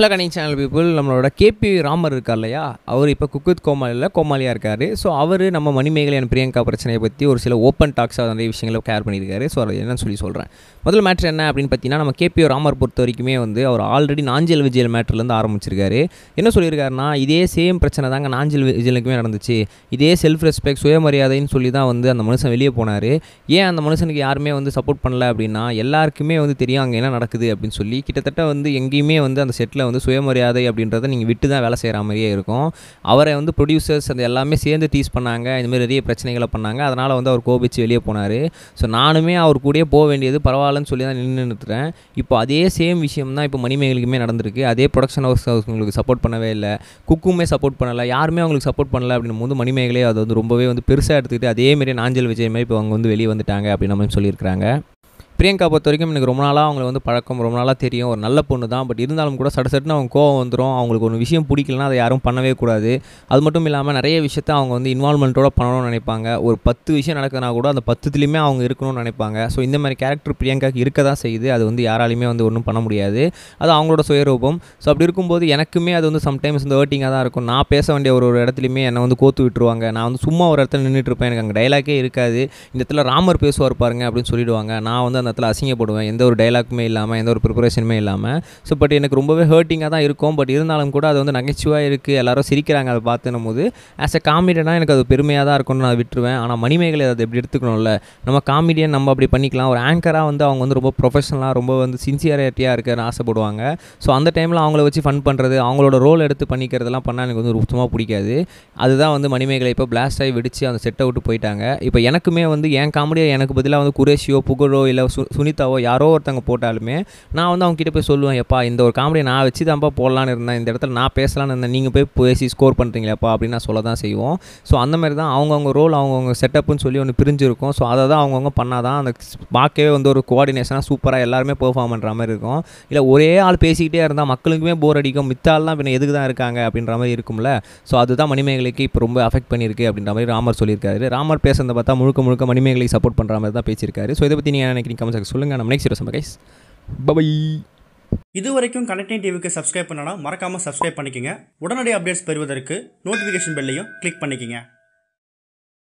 hello கனிங் channel people நம்மளோட K P Ramar இருக்கார் இல்லையா அவர் இப்போ குக்குத் கோமாலியில் கோமாலியாக இருக்கார் ஸோ அவர் நம்ம மணிமேகலையன் பிரியங்கா பிரச்சனையை பற்றி ஒரு சில ஓப்பன் டாக்ஸாக நிறைய விஷயங்களை கேர் பண்ணியிருக்காரு ஸோ அது என்னன்னு சொல்லி சொல்கிறேன் முதல் மேட்ரு என்ன அப்படின்னு பார்த்தீங்கன்னா நம்ம கேபி ராமர் பொறுத்த வரைக்குமே வந்து அவர் ஆல்ரெடி நாஞ்சல் விஜயல் மேட்ருலேருந்து ஆரம்பிச்சிருக்காரு என்ன சொல்லியிருக்காருன்னா இதே சேம் பிரச்சனை தாங்க நாஞ்சியல் விஜயலுக்குமே நடந்துச்சு இதே செல்ஃப் ரெஸ்பெக்ட் சுயமரியாதைன்னு சொல்லி தான் வந்து அந்த மனுஷன் வெளியே போனார் ஏன் அந்த மனுஷனுக்கு யாருமே வந்து சப்போர்ட் பண்ணல அப்படின்னா எல்லாருக்குமே வந்து தெரியும் அங்கே என்ன நடக்குது அப்படின்னு சொல்லி கிட்டத்தட்ட வந்து எங்கேயுமே வந்து அந்த செட்டில் வந்து சுயமரியாதை அப்படின்றத நீங்கள் விட்டு தான் வேலை செய்கிற மாதிரியே இருக்கும் அவரை வந்து ப்ரொடியூசர்ஸ் அந்த எல்லாமே சேர்ந்து டீஸ் பண்ணாங்க மாதிரி நிறைய பிரச்சனைகளை பண்ணாங்க அதனால் வந்து அவர் கோபிச்சு வெளியே போனார் ஸோ நானுமே அவர் கூடயே போக வேண்டியது பரவாயில்லன்னு சொல்லி தான் நின்று நிறுத்துறேன் இப்போ அதே சேம் விஷயம் தான் இப்போ மணிமேகளுக்குமே நடந்திருக்கு அதே ப்ரொடக்ஷன் ஹவுஸ் அவங்களுக்கு சப்போர்ட் பண்ணவே இல்லை குக்குமே சப்போர்ட் பண்ணலை யாருமே அவங்களுக்கு சப்போர்ட் பண்ணலை அப்படின்னும் போது மணிமேகலே அது வந்து ரொம்பவே வந்து பெருசாக எடுத்துக்கிட்டு அதேமாரி நாஞ்சல் விஜய் மாதிரி இப்போ அவங்க வந்து வெளியே வந்துட்டாங்க அப்படின்னு நம்ம சொல்லியிருக்கிறாங்க பிரியங்கா பொறுத்த வரைக்கும் எனக்கு ரொம்ப நாளாக அவங்களை வந்து பழக்கம் ரொம்ப நாளாக தெரியும் ஒரு நல்ல பொண்ணு தான் பட் இருந்தாலும் கூட சட சட்டுன்னு அவங்க கோவம் வந்துடும் அவங்களுக்கு ஒரு விஷயம் பிடிக்கலனா அதை யாரும் பண்ணவே கூடாது அது மட்டும் இல்லாமல் நிறைய விஷயத்த அவங்க வந்து இன்வால்மெண்ட்டோட பண்ணணும்னு நினைப்பாங்க ஒரு பத்து விஷயம் நடக்குதுன்னா கூட அந்த பத்துத்துலேயுமே அவங்க இருக்கணும்னு நினைப்பாங்க ஸோ இந்த மாதிரி கேரக்டர் பிரியங்காக்கு இருக்க தான் செய்யுது அது வந்து யாராலையுமே வந்து ஒன்றும் பண்ண முடியாது அது அவங்களோட சுயரூபம் ஸோ அப்படி இருக்கும்போது எனக்குமே அது வந்து சம்டைம்ஸ் வந்து ஹர்ட்டிங்காக தான் இருக்கும் நான் பேச வேண்டிய ஒரு ஒரு இடத்துலையுமே என்னை வந்து கோத்து விட்டுருவாங்க நான் வந்து சும்மா ஒரு இடத்துல நின்றுட்டு இருப்பேன் எனக்கு அங்கே டைலாக்கே இருக்காது இந்த இடத்துல ராமர் பேசுவார் பாருங்க அப்படின்னு சொல்லிடுவாங்க நான் வந்து அந்த நேரத்தில் அசிங்கப்படுவேன் எந்த ஒரு டைலாக்குமே இல்லாமல் எந்த ஒரு ப்ரிப்பரேஷனுமே இல்லாமல் ஸோ பட் எனக்கு ரொம்பவே ஹர்ட்டிங்காக தான் இருக்கும் பட் இருந்தாலும் கூட அது வந்து நகைச்சுவாக இருக்குது எல்லாரும் சிரிக்கிறாங்க அதை பார்த்துனும் போது ஆஸ் அ காமெடியனாக எனக்கு அது பெருமையாக தான் இருக்கும்னு நான் விட்டுருவேன் ஆனால் மணிமேகலை அதை எப்படி எடுத்துக்கணும்ல நம்ம காமெடியன் நம்ம அப்படி பண்ணிக்கலாம் ஒரு ஆங்கராக வந்து அவங்க வந்து ரொம்ப ப்ரொஃபஷனலாக ரொம்ப வந்து சின்சியரிட்டியாக இருக்குன்னு ஆசைப்படுவாங்க ஸோ அந்த டைமில் அவங்கள வச்சு ஃபன் பண்ணுறது அவங்களோட ரோல் எடுத்து பண்ணிக்கிறதெல்லாம் பண்ணால் எனக்கு வந்து சுத்தமாக பிடிக்காது அதுதான் வந்து மணிமேகலை இப்போ பிளாஸ்ட் ஆகி வெடித்து அந்த செட்டை விட்டு போயிட்டாங்க இப்போ எனக்குமே வந்து என் காமெடியை எனக்கு பதிலாக வந்து குரேஷியோ புகழோ இல்லை சு சுனிதாவோ யாரோ ஒருத்தவங்க போட்டாலுமே நான் வந்து அவங்ககிட்ட போய் சொல்லுவேன் எப்பா இந்த ஒரு காமெடி நான் வச்சு தான்ப்பா போடலான்னு இருந்தேன் இந்த இடத்துல நான் பேசலான்னு இருந்தேன் நீங்கள் போய் பேசி ஸ்கோர் பண்ணுறீங்களேப்பா அப்படின்னு நான் சொல்ல தான் செய்வோம் ஸோ அந்த மாதிரி தான் அவங்கவுங்க ரோல் அவங்கவுங்க செட்டப்னு சொல்லி ஒன்று பிரிஞ்சிருக்கும் ஸோ அதை தான் அவங்கவுங்க பண்ணால் தான் அந்த பார்க்கவே வந்து ஒரு கோஆர்டினேஷனாக சூப்பராக எல்லாருமே பெர்ஃபார்ம் பண்ணுற மாதிரி இருக்கும் இல்லை ஒரே ஆள் பேசிக்கிட்டே இருந்தால் மக்களுக்குமே போர் அடிக்கும் தான் பின்ன எதுக்கு தான் இருக்காங்க அப்படின்ற மாதிரி இருக்கும்ல ஸோ அதுதான் மணிமேகலைக்கு இப்போ ரொம்ப அஃபெக்ட் பண்ணியிருக்கு அப்படின்ற மாதிரி ராமர் சொல்லியிருக்காரு ராமர் பேசுறத பார்த்தா முழுக்க முழுக்க மணிமேகலை சப்போர்ட் பண்ணுற மாதிரி தான் பேசியிருக்காரு ஸோ இதை பற்றி நீங்கள் நினைக்கிறீங்க கமெண்ட் செக்ஷன் சொல்லுங்கள் நம்ம நெக்ஸ்ட் வீடியோ கைஸ் பபை இது வரைக்கும் கனெக்டிங் டிவிக்கு சப்ஸ்கிரைப் பண்ணனா மறக்காமல் சப்ஸ்கிரைப் பண்ணிக்கோங்க உடனடி அப்டேட்ஸ் பெறுவதற்கு நோட்டிஃபிகேஷன் பெல்லையும் கிளிக் பண்ணிக்கோங்க